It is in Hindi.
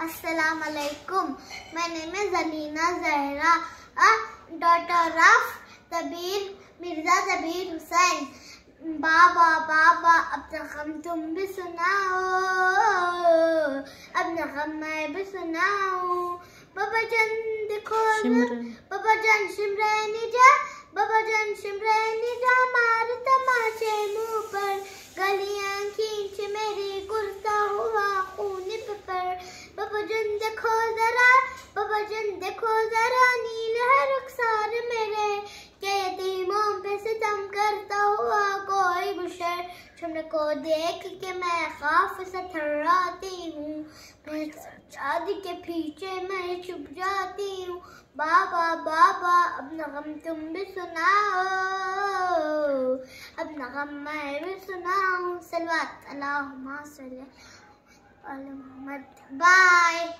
अस्सलाम वालेकुम my name is Alina Zahra a daughter of Jabir Mirza Jabir Hussain बाबा बाबा अब नगम तुम भी सुनाओ अब नगम मैं भी सुनाओ बाबा चंद खोल बाबा चंद सिमरैनी देखो जरा बबजन देखो जरा नील है रुखसार मेरे के यतीमों पे सितम करता हुआ कोई बुशर चमन को देख के मैं खाफ से थर्राती हूँ मैं शादी के पीछे मैं छुप जाती हूँ बाबा बाबा अपना गम तुम भी सुनाओ अपना गम मैं भी सुनाऊँ सलवात अल्लाह मोहम्मद बाय